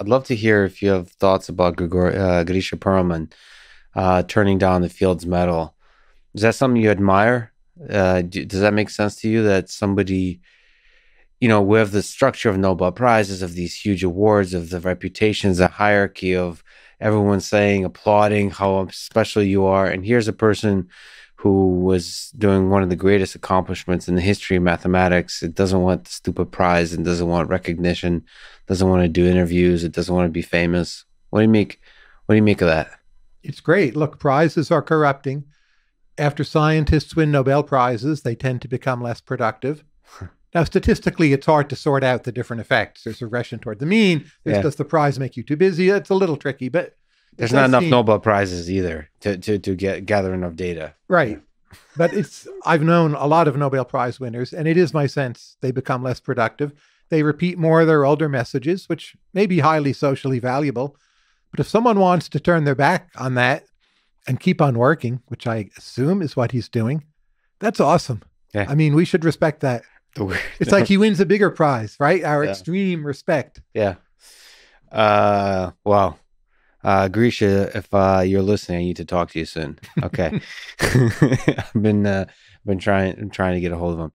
I'd love to hear if you have thoughts about Grigor, uh, Grisha Perlman uh, turning down the Fields Medal. Is that something you admire? Uh, do, does that make sense to you that somebody, you know, with the structure of Nobel Prizes, of these huge awards, of the reputations, the hierarchy of everyone's saying, applauding how special you are. And here's a person who was doing one of the greatest accomplishments in the history of mathematics. It doesn't want the stupid prize and doesn't want recognition, doesn't want to do interviews, it doesn't want to be famous. What do you make what do you make of that? It's great. Look, prizes are corrupting. After scientists win Nobel prizes, they tend to become less productive. Now, statistically, it's hard to sort out the different effects. There's regression toward the mean. There's, yeah. Does the prize make you too busy? It's a little tricky, but there's not enough seem... Nobel prizes either to, to, to get gather enough data. Right. but it's I've known a lot of Nobel Prize winners, and it is my sense they become less productive. They repeat more of their older messages, which may be highly socially valuable. But if someone wants to turn their back on that and keep on working, which I assume is what he's doing, that's awesome. Yeah. I mean, we should respect that the weird. It's like he wins a bigger prize, right? Our yeah. extreme respect. Yeah. Uh, wow. Uh, Grisha, if uh, you're listening, I need to talk to you soon. Okay. I've been uh, been trying trying to get a hold of him.